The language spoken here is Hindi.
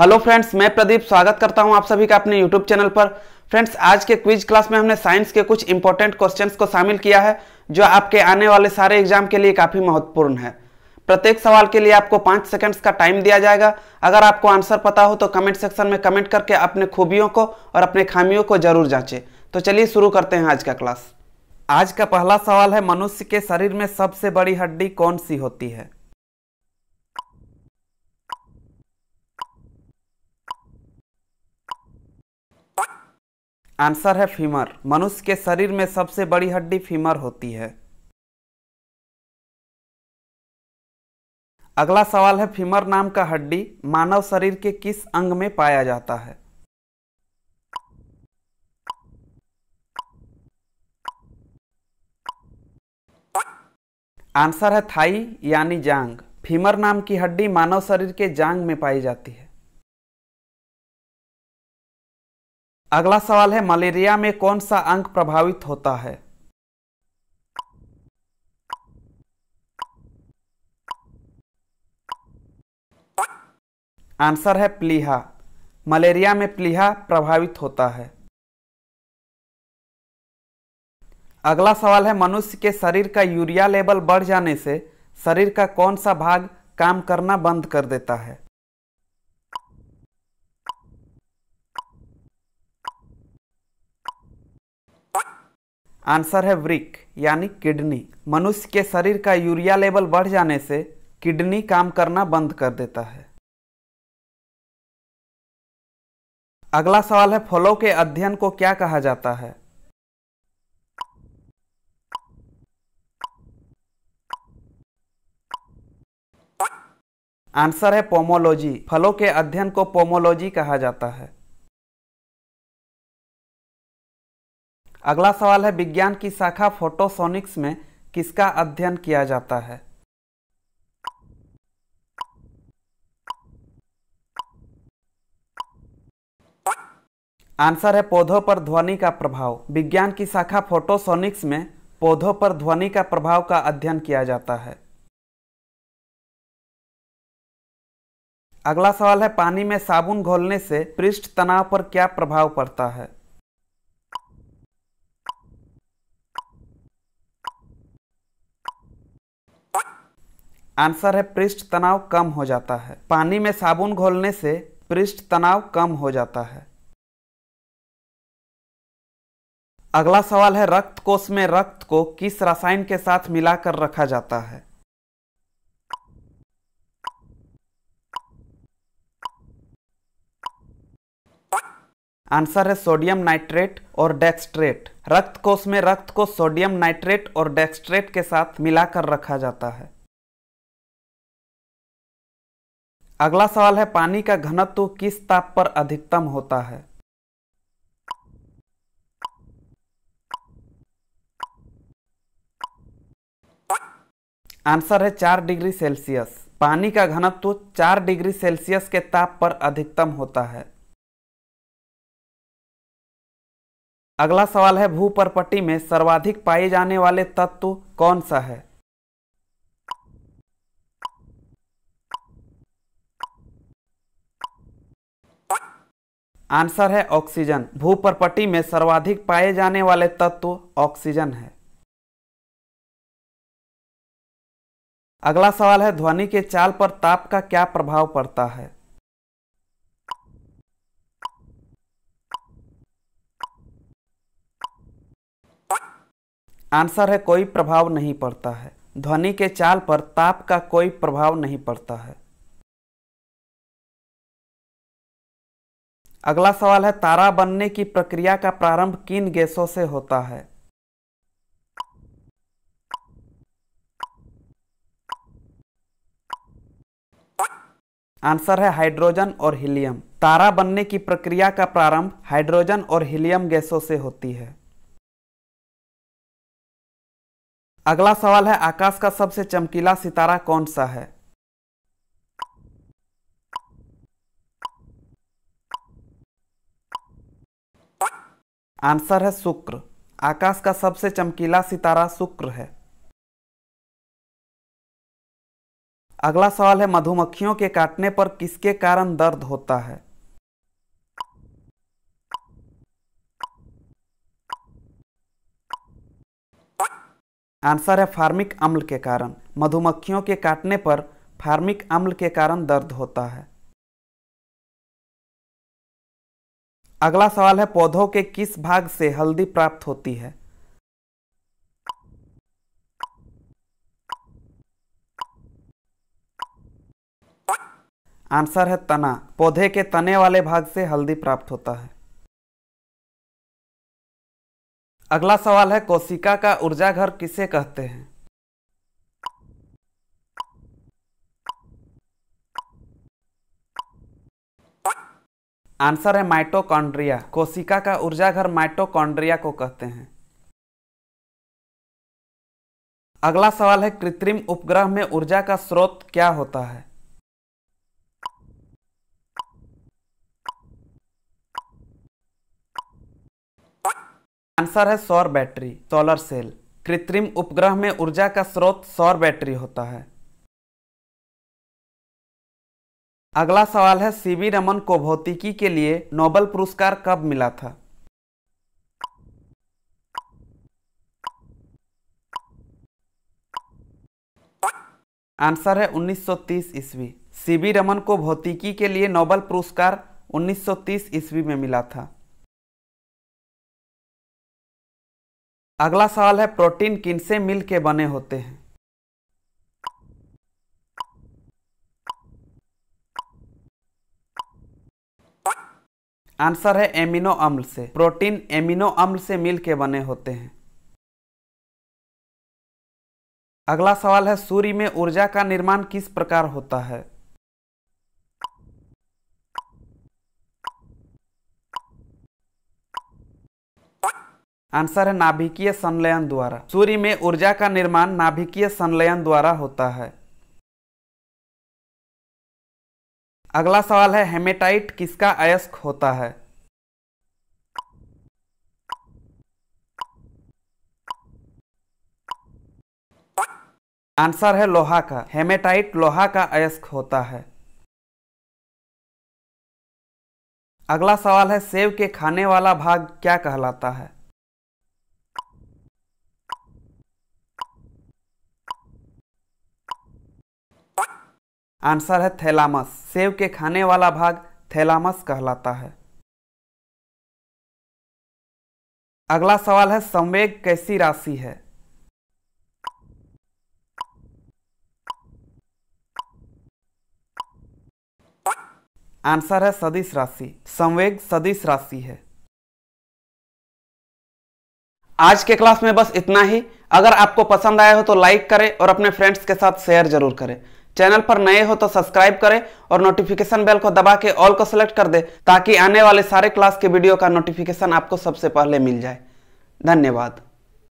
हेलो फ्रेंड्स मैं प्रदीप स्वागत करता हूं आप सभी का अपने यूट्यूब चैनल पर फ्रेंड्स आज के क्विज क्लास में हमने साइंस के कुछ इंपॉर्टेंट क्वेश्चंस को शामिल किया है जो आपके आने वाले सारे एग्जाम के लिए काफ़ी महत्वपूर्ण है प्रत्येक सवाल के लिए आपको पाँच सेकंड्स का टाइम दिया जाएगा अगर आपको आंसर पता हो तो कमेंट सेक्शन में कमेंट करके अपने खूबियों को और अपने खामियों को जरूर जाँचें तो चलिए शुरू करते हैं आज का क्लास आज का पहला सवाल है मनुष्य के शरीर में सबसे बड़ी हड्डी कौन सी होती है आंसर है फीमर मनुष्य के शरीर में सबसे बड़ी हड्डी फीमर होती है अगला सवाल है फीमर नाम का हड्डी मानव शरीर के किस अंग में पाया जाता है आंसर है थाई यानी जांग फीमर नाम की हड्डी मानव शरीर के जांग में पाई जाती है अगला सवाल है मलेरिया में कौन सा अंग प्रभावित होता है आंसर है प्लीहा मलेरिया में प्लीहा प्रभावित होता है अगला सवाल है मनुष्य के शरीर का यूरिया लेवल बढ़ जाने से शरीर का कौन सा भाग काम करना बंद कर देता है आंसर है वृक यानी किडनी मनुष्य के शरीर का यूरिया लेवल बढ़ जाने से किडनी काम करना बंद कर देता है अगला सवाल है फलों के अध्ययन को क्या कहा जाता है आंसर है पोमोलॉजी फलों के अध्ययन को पोमोलॉजी कहा जाता है अगला सवाल है विज्ञान की शाखा फोटोसोनिक्स में किसका अध्ययन किया जाता है आंसर है पौधों पर ध्वनि का प्रभाव विज्ञान की शाखा फोटोसोनिक्स में पौधों पर ध्वनि का प्रभाव का अध्ययन किया जाता है अगला सवाल है पानी में साबुन घोलने से पृष्ठ तनाव पर क्या प्रभाव पड़ता है आंसर है पृष्ठ तनाव कम हो जाता है पानी में साबुन घोलने से पृष्ठ तनाव कम हो जाता है अगला सवाल है रक्त कोष में रक्त को किस रसायन के साथ मिलाकर रखा जाता है आंसर है सोडियम नाइट्रेट और डेक्सट्रेट रक्त कोष में रक्त को सोडियम नाइट्रेट और डेक्सट्रेट के साथ मिलाकर रखा जाता है अगला सवाल है पानी का घनत्व किस ताप पर अधिकतम होता है आंसर है चार डिग्री सेल्सियस पानी का घनत्व चार डिग्री सेल्सियस के ताप पर अधिकतम होता है अगला सवाल है भूपरपट्टी में सर्वाधिक पाए जाने वाले तत्व कौन सा है आंसर है ऑक्सीजन भूपर्पटी में सर्वाधिक पाए जाने वाले तत्व ऑक्सीजन है अगला सवाल है ध्वनि के चाल पर ताप का क्या प्रभाव पड़ता है आंसर है कोई प्रभाव नहीं पड़ता है ध्वनि के चाल पर ताप का कोई प्रभाव नहीं पड़ता है अगला सवाल है तारा बनने की प्रक्रिया का प्रारंभ किन गैसों से होता है आंसर है हाइड्रोजन और हीलियम तारा बनने की प्रक्रिया का प्रारंभ हाइड्रोजन और हीलियम गैसों से होती है अगला सवाल है आकाश का सबसे चमकीला सितारा कौन सा है आंसर है शुक्र आकाश का सबसे चमकीला सितारा शुक्र है अगला सवाल है मधुमक्खियों के काटने पर किसके कारण दर्द होता है आंसर है फार्मिक अम्ल के कारण मधुमक्खियों के काटने पर फार्मिक अम्ल के कारण दर्द होता है अगला सवाल है पौधों के किस भाग से हल्दी प्राप्त होती है आंसर है तना पौधे के तने वाले भाग से हल्दी प्राप्त होता है अगला सवाल है कोशिका का ऊर्जा घर किसे कहते हैं आंसर है माइटोकॉन्ड्रिया कोशिका का ऊर्जा घर माइटोकॉन्ड्रिया को कहते हैं अगला सवाल है कृत्रिम उपग्रह में ऊर्जा का स्रोत क्या होता है आंसर है सौर बैटरी सोलर सेल कृत्रिम उपग्रह में ऊर्जा का स्रोत सौर बैटरी होता है अगला सवाल है सीवी रमन को भौतिकी के लिए नोबल पुरस्कार कब मिला था आंसर है 1930 ईस्वी सीवी रमन को भौतिकी के लिए नोबल पुरस्कार 1930 ईस्वी में मिला था अगला सवाल है प्रोटीन किनसे मिल के बने होते हैं आंसर है एमिनो अम्ल से प्रोटीन एमिनो अम्ल से मिल के बने होते हैं अगला सवाल है सूर्य में ऊर्जा का निर्माण किस प्रकार होता है आंसर है नाभिकीय संलयन द्वारा सूर्य में ऊर्जा का निर्माण नाभिकीय संलयन द्वारा होता है अगला सवाल है हेमेटाइट किसका अयस्क होता है आंसर है लोहा का हेमेटाइट लोहा का अयस्क होता है अगला सवाल है सेब के खाने वाला भाग क्या कहलाता है आंसर है थैलामस सेब के खाने वाला भाग थैलामस कहलाता है अगला सवाल है संवेग कैसी राशि है आंसर है सदिश राशि संवेग सदिश राशि है आज के क्लास में बस इतना ही अगर आपको पसंद आया हो तो लाइक करें और अपने फ्रेंड्स के साथ शेयर जरूर करें चैनल पर नए हो तो सब्सक्राइब करें और नोटिफिकेशन बेल को दबा के ऑल को सिलेक्ट कर दें ताकि आने वाले सारे क्लास के वीडियो का नोटिफिकेशन आपको सबसे पहले मिल जाए धन्यवाद